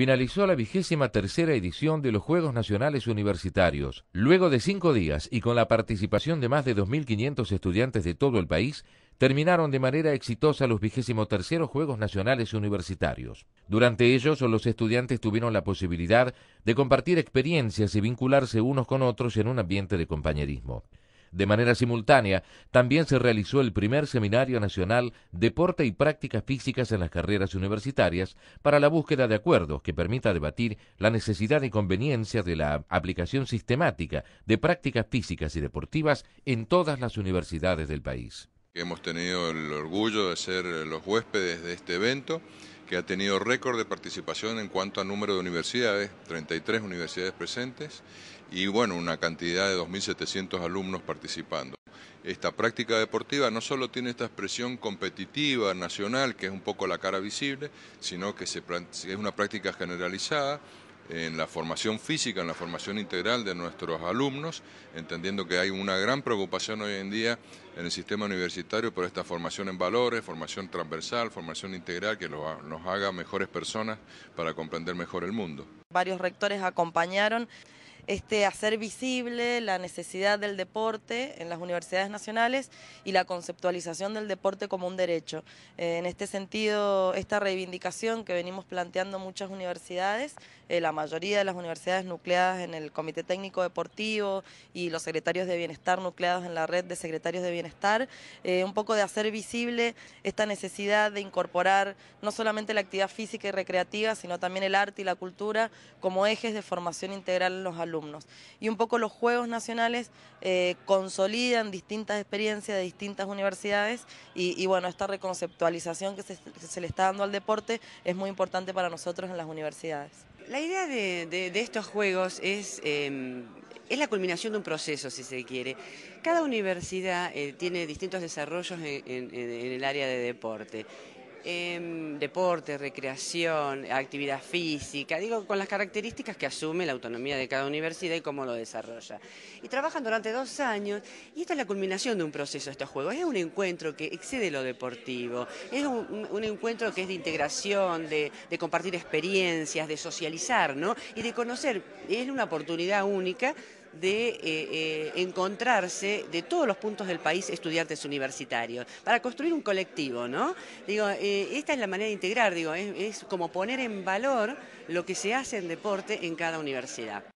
finalizó la vigésima tercera edición de los Juegos Nacionales Universitarios. Luego de cinco días y con la participación de más de 2.500 estudiantes de todo el país, terminaron de manera exitosa los vigésimo terceros Juegos Nacionales Universitarios. Durante ellos, los estudiantes tuvieron la posibilidad de compartir experiencias y vincularse unos con otros en un ambiente de compañerismo. De manera simultánea, también se realizó el primer Seminario Nacional Deporte y Prácticas Físicas en las Carreras Universitarias para la búsqueda de acuerdos que permita debatir la necesidad y conveniencia de la aplicación sistemática de prácticas físicas y deportivas en todas las universidades del país. Hemos tenido el orgullo de ser eh, los huéspedes de este evento, que ha tenido récord de participación en cuanto a número de universidades, 33 universidades presentes y bueno, una cantidad de 2.700 alumnos participando. Esta práctica deportiva no solo tiene esta expresión competitiva, nacional, que es un poco la cara visible, sino que es una práctica generalizada en la formación física, en la formación integral de nuestros alumnos, entendiendo que hay una gran preocupación hoy en día en el sistema universitario por esta formación en valores, formación transversal, formación integral que nos haga mejores personas para comprender mejor el mundo. Varios rectores acompañaron este, hacer visible la necesidad del deporte en las universidades nacionales y la conceptualización del deporte como un derecho. Eh, en este sentido, esta reivindicación que venimos planteando muchas universidades, eh, la mayoría de las universidades nucleadas en el Comité Técnico Deportivo y los secretarios de bienestar nucleados en la red de secretarios de bienestar, eh, un poco de hacer visible esta necesidad de incorporar no solamente la actividad física y recreativa, sino también el arte y la cultura como ejes de formación integral en los alumnos y un poco los Juegos Nacionales eh, consolidan distintas experiencias de distintas universidades y, bueno, esta reconceptualización que se, le está dando al deporte es muy importante para nosotros en las universidades. La idea de, estos Juegos es... Em, es la culminación de un proceso, si se quiere. Cada universidad eh, tiene distintos desarrollos en, el área de deporte. Em, deporte, recreación, actividad física, digo, con las características que asume la autonomía de cada universidad y cómo lo desarrolla. Y trabajan durante dos años, y esta es la culminación de un proceso este estos Es un encuentro que excede lo deportivo, es un, encuentro que es de integración, de, de, compartir experiencias, de socializar, ¿no? Y de conocer, es una oportunidad única de eh, eh, encontrarse de todos los puntos del país estudiantes universitarios, para construir un colectivo, ¿no? Digo, eh, esta es la manera de integrar, digo, es como poner en valor lo que se hace en deporte en cada universidad.